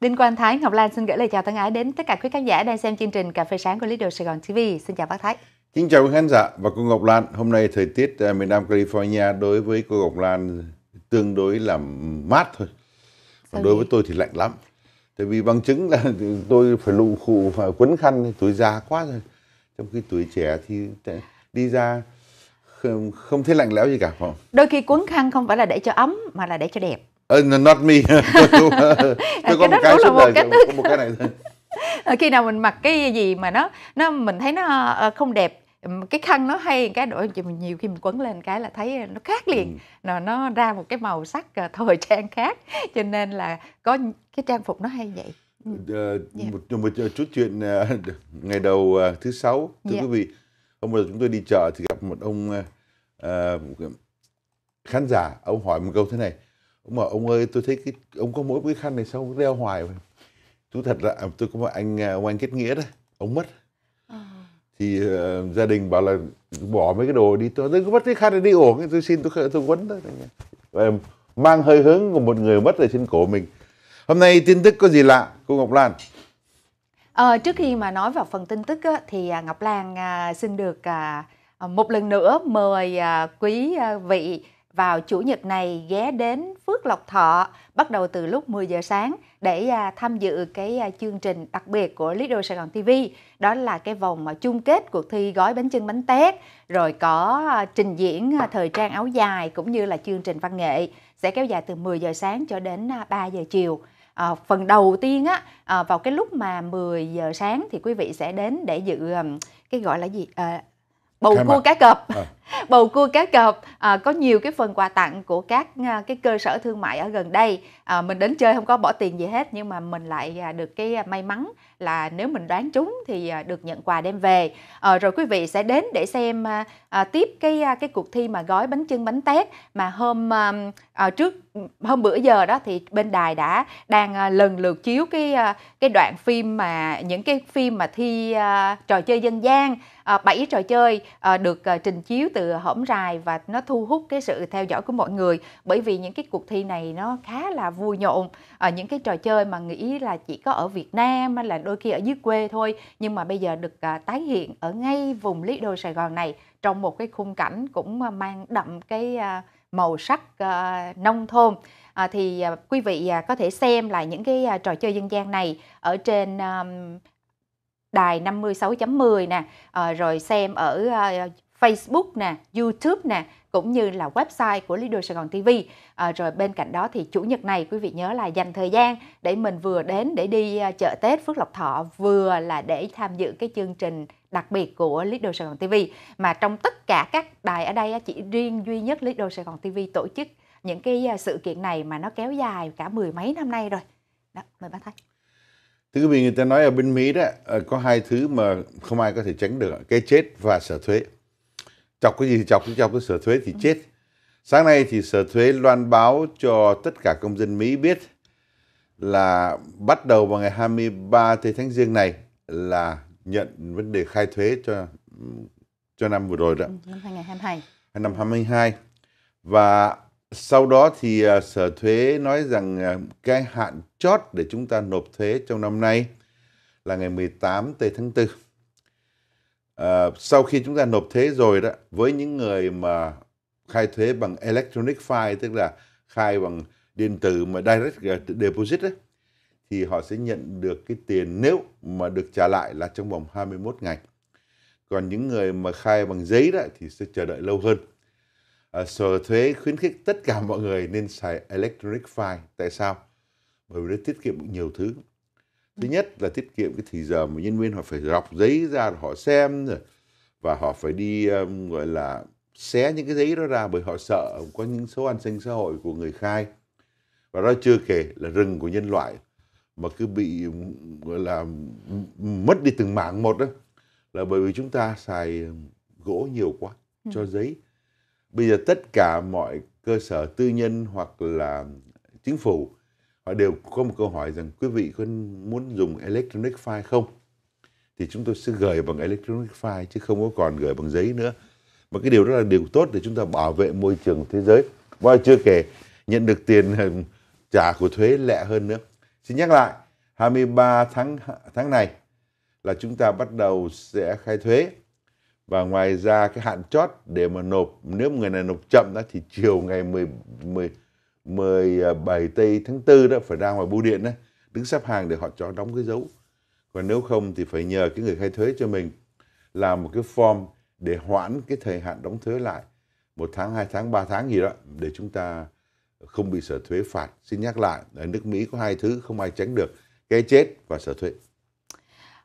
Đinh Quang Thái, Ngọc Lan xin gửi lời chào thân ái đến tất cả quý khán giả đang xem chương trình Cà phê sáng của Lido Sài Gòn TV. Xin chào bác Thái. Xin chào quý khán giả và cô Ngọc Lan. Hôm nay thời tiết à, miền Nam California đối với cô Ngọc Lan tương đối là mát thôi. Còn đối với tôi thì lạnh lắm. Tại vì bằng chứng là tôi phải lụ khụ và quấn khăn tuổi già quá rồi. Trong khi tuổi trẻ thì đi ra không, không thấy lạnh lẽo gì cả không? Đôi khi quấn khăn không phải là để cho ấm mà là để cho đẹp uh, not me tôi, ờ, tôi có một cái suốt đời có một cái này ờ, khi nào mình mặc cái gì mà nó nó mình thấy nó không đẹp cái khăn nó hay cái đổi nhiều khi mình quấn lên cái là thấy nó khác liền ừ. nó ừ. nó ra một cái màu sắc thời trang khác cho nên là có cái trang phục nó hay vậy ừ. yeah. Dạ. một, một chút chuyện ngày đầu thứ sáu thưa yeah. Dạ. quý vị hôm rồi chúng tôi đi chợ thì gặp một ông uh, khán giả ông hỏi một câu thế này ông bảo ông ơi tôi thấy cái ông có mỗi cái khăn này sao ông đeo hoài vậy? chú thật là tôi có một anh à, ông anh kết nghĩa đấy ông mất ờ. thì uh, gia đình bảo là bỏ mấy cái đồ đi tôi tôi cứ mất cái khăn này đi ổn tôi xin tôi tôi quấn thôi mang hơi hướng của một người mất ở trên cổ mình hôm nay tin tức có gì lạ cô Ngọc Lan à, trước khi mà nói vào phần tin tức thì à, Ngọc Lan à, xin được à, một lần nữa mời quý vị vào chủ nhật này ghé đến Phước Lộc Thọ bắt đầu từ lúc 10 giờ sáng để à, tham dự cái à, chương trình đặc biệt của Lido Sài Gòn TV. Đó là cái vòng mà chung kết cuộc thi gói bánh chưng bánh tét, rồi có à, trình diễn thời trang áo dài cũng như là chương trình văn nghệ sẽ kéo dài từ 10 giờ sáng cho đến 3 giờ chiều. À, phần đầu tiên á à, vào cái lúc mà 10 giờ sáng thì quý vị sẽ đến để dự cái gọi là gì à, bầu cua cá cọp. Ờ bầu cua cá cọp à, có nhiều cái phần quà tặng của các à, cái cơ sở thương mại ở gần đây à, mình đến chơi không có bỏ tiền gì hết nhưng mà mình lại à, được cái à, may mắn là nếu mình đoán trúng thì à, được nhận quà đem về à, rồi quý vị sẽ đến để xem à, à, tiếp cái à, cái cuộc thi mà gói bánh chưng bánh tét mà hôm à, à, trước hôm bữa giờ đó thì bên đài đã đang à, lần lượt chiếu cái à, cái đoạn phim mà những cái phim mà thi à, trò chơi dân gian à, trò chơi à, được à, trình chiếu từ từ hõm rài và nó thu hút cái sự theo dõi của mọi người bởi vì những cái cuộc thi này nó khá là vui nhộn ở ờ, những cái trò chơi mà nghĩ là chỉ có ở Việt Nam hay là đôi khi ở dưới quê thôi nhưng mà bây giờ được ờ, tái hiện ở ngay vùng Lý Đô Sài Gòn này trong một cái khung cảnh cũng ờ, mang đậm cái màu sắc nông thôn thì quý vị có thể xem lại những cái trò chơi dân gian này ở trên um, đài 56.10 nè rồi xem ở Facebook nè, YouTube nè cũng như là website của Lido Sài Gòn TV. À, rồi bên cạnh đó thì chủ nhật này quý vị nhớ là dành thời gian để mình vừa đến để đi à, chợ Tết Phước Lộc Thọ vừa là để tham dự cái chương trình đặc biệt của Lido Sài Gòn TV mà trong tất cả các đài ở đây chỉ riêng duy nhất Lido Sài Gòn TV tổ chức những cái à, sự kiện này mà nó kéo dài cả mười mấy năm nay rồi. Đó, mời bác Thái. Thưa quý vị, người ta nói ở bên Mỹ đó ờ, có hai thứ mà không ai có thể tránh được, cái chết và sở thuế chọc cái gì thì chọc, cứ chọc cái sở thuế thì chết. Sáng nay thì sở thuế loan báo cho tất cả công dân Mỹ biết là bắt đầu vào ngày 23 tây tháng giêng này là nhận vấn đề khai thuế cho cho năm vừa rồi đó. Ừ, năm 2022. Năm 2022. Và sau đó thì à, sở thuế nói rằng à, cái hạn chót để chúng ta nộp thuế trong năm nay là ngày 18 tây tháng 4. Ờ, sau khi chúng ta nộp thuế rồi đó với những người mà khai thuế bằng electronic file tức là khai bằng điện tử mà direct ờ, deposit ấy, thì họ sẽ nhận được cái tiền nếu mà được trả lại là trong vòng 21 ngày. Còn những người mà khai bằng giấy đó thì sẽ chờ đợi lâu hơn. À, sở thuế khuyến khích tất cả mọi người nên xài electronic file. Tại sao? Bởi vì nó tiết kiệm được nhiều thứ thứ nhất là tiết kiệm cái thì giờ mà nhân viên họ phải gọc giấy ra họ xem rồi và họ phải đi um, gọi là xé những cái giấy đó ra bởi họ sợ có những số an sinh xã hội của người khai và đó chưa kể là rừng của nhân loại mà cứ bị um, gọi là mất đi từng mảng một đó là bởi vì chúng ta xài gỗ nhiều quá ừ. cho giấy bây giờ tất cả mọi cơ sở tư nhân hoặc là chính phủ họ đều có một câu hỏi rằng quý vị có muốn dùng electronic file không thì chúng tôi sẽ gửi bằng electronic file chứ không có còn gửi bằng giấy nữa và cái điều đó là điều tốt để chúng ta bảo vệ môi trường thế giới và chưa kể nhận được tiền ờ, trả của thuế lẹ hơn nữa xin nhắc lại 23 tháng tháng này là chúng ta bắt đầu sẽ khai thuế và ngoài ra cái hạn chót để mà nộp nếu người này nộp chậm đó thì chiều ngày 10, 10 17 à, tây tháng 4 đó phải ra ngoài bưu điện đó, đứng xếp hàng để họ cho đóng cái dấu. Còn nếu không thì phải nhờ cái người khai thuế cho mình làm một cái form để hoãn cái thời hạn đóng thuế lại một tháng, hai tháng, ba tháng gì đó để chúng ta không bị sở thuế phạt. Xin nhắc lại, ở nước Mỹ có hai thứ không ai tránh được, cái chết và sở thuế.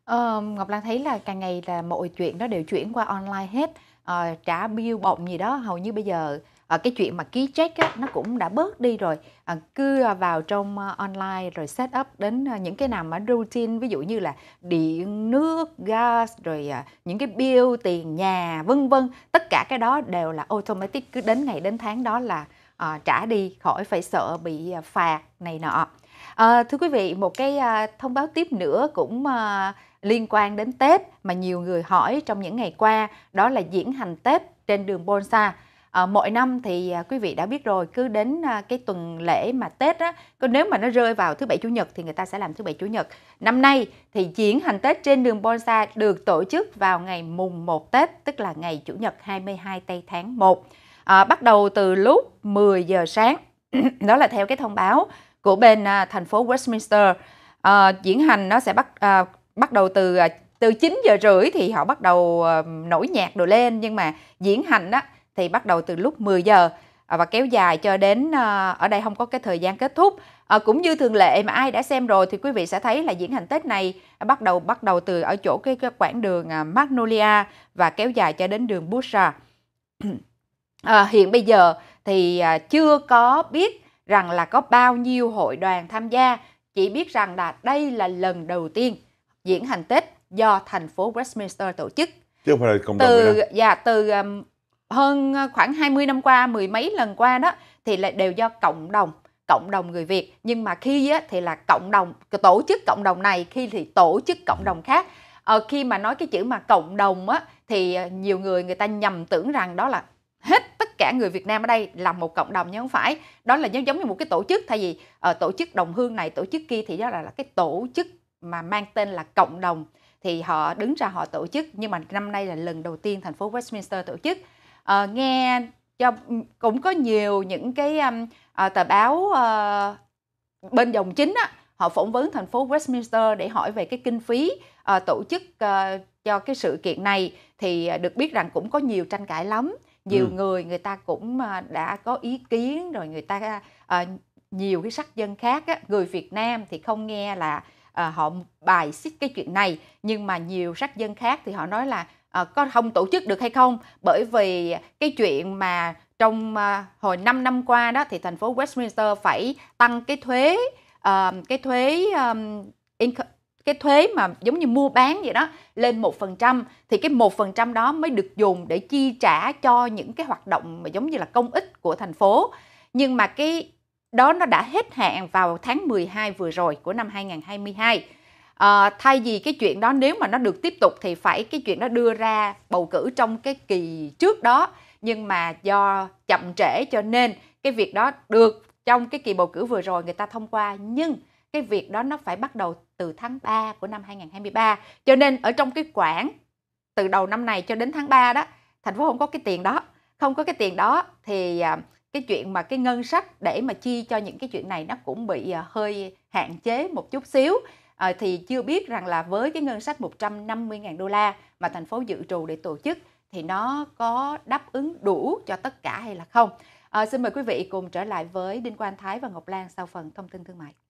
Ờ, Ngọc Lan thấy là càng ngày là mọi chuyện đó đều chuyển qua online hết, ờ, trả bill bọng gì đó hầu như bây giờ à, cái chuyện mà ký check á, nó cũng đã bớt đi rồi à, cứ ờ, vào trong online rồi set up đến những cái nào mà routine ví dụ như là điện nước gas rồi à, những cái bill tiền nhà vân vân tất cả cái đó đều là automatic cứ đến ngày đến tháng đó là à, trả đi khỏi phải sợ bị phạt này nọ à, thưa quý vị một cái à, thông báo tiếp nữa cũng à, liên quan đến Tết mà nhiều người hỏi trong những ngày qua đó là diễn hành Tết trên đường bonsai à, ờ, mỗi năm thì à, quý vị đã biết rồi cứ đến à, cái tuần lễ mà Tết á còn nếu mà nó rơi vào thứ bảy chủ nhật thì người ta sẽ làm thứ bảy chủ nhật năm nay thì diễn hành Tết trên đường bonsai được tổ chức vào ngày mùng 1 Tết tức là ngày chủ nhật 22 tây tháng 1 à, ờ, bắt đầu từ lúc 10 giờ sáng đó là theo cái thông báo của bên à, thành phố Westminster à, diễn hành nó sẽ bắt à, bắt đầu từ à, từ 9 giờ rưỡi thì họ bắt đầu nổi nhạc đồ lên nhưng mà diễn hành đó thì bắt đầu từ lúc 10 giờ à, và kéo dài cho đến ờ, ở đây không có cái thời gian kết thúc à, cũng như thường lệ mà ai đã xem rồi thì quý vị sẽ thấy là diễn hành Tết này bắt đầu bắt đầu từ ở chỗ cái, cái quãng đường à, Magnolia và kéo dài cho đến đường Busha à, ờ, hiện bây giờ thì à, chưa có biết rằng là có bao nhiêu hội đoàn tham gia chỉ biết rằng là đây là lần đầu tiên diễn hành Tết do thành phố Westminster tổ chức chứ không phải là cộng đồng từ dạ từ hơn à, khoảng 20 năm qua, mười mấy lần qua đó thì lại đều do cộng đồng cộng đồng người Việt nhưng mà khi á, thì là cộng đồng tổ chức cộng đồng này khi thì tổ chức cộng đồng khác ờ, khi mà nói cái chữ mà cộng đồng á, thì à, nhiều người người ta nhầm tưởng rằng đó là hết tất cả người Việt Nam ở đây là một cộng đồng nhưng không phải đó là giống giống như một cái tổ chức thay vì ở ờ, tổ chức đồng hương này tổ chức kia thì đó là, là cái tổ chức mà mang tên là cộng đồng thì họ đứng ra họ tổ chức nhưng mà năm nay là lần đầu tiên thành phố Westminster tổ chức Ờ, nghe cho cũng có nhiều những cái um, uh, tờ báo uh, bên dòng chính á, họ phỏng vấn thành phố Westminster để hỏi về cái kinh phí uh, tổ chức uh, cho cái sự kiện này thì được biết rằng cũng có nhiều tranh cãi lắm nhiều ừ. người người ta cũng đã có ý kiến rồi người ta uh, nhiều cái sắc dân khác á, người Việt Nam thì không nghe là uh, họ bài xích cái chuyện này nhưng mà nhiều sắc dân khác thì họ nói là à, có không tổ chức được hay không bởi vì cái chuyện mà trong à, hồi 5 năm qua đó thì thành phố Westminster phải tăng cái thuế à, cái thuế um, income, cái thuế mà giống như mua bán vậy đó lên 1% thì cái 1% đó mới được dùng để chi trả cho những cái hoạt động mà giống như là công ích của thành phố. Nhưng mà cái đó nó đã hết hạn vào tháng 12 vừa rồi của năm 2022 à, thay vì cái chuyện đó nếu mà nó được tiếp tục thì phải cái chuyện đó đưa ra bầu cử trong cái kỳ trước đó nhưng mà do chậm trễ cho nên cái việc đó được trong cái kỳ bầu cử vừa rồi người ta thông qua nhưng cái việc đó nó phải bắt đầu từ tháng 3 của năm 2023 cho nên ở trong cái quản từ đầu năm này cho đến tháng 3 đó thành phố không có cái tiền đó không có cái tiền đó thì à, cái chuyện mà cái ngân sách để mà chi cho những cái chuyện này nó cũng bị à, hơi hạn chế một chút xíu Ờ, thì chưa biết rằng là với cái ngân sách 150.000 đô la mà thành phố dự trù để tổ chức thì nó có đáp ứng đủ cho tất cả hay là không. À, xin mời quý vị cùng trở lại với Đinh Quang Thái và Ngọc Lan sau phần thông tin thương mại.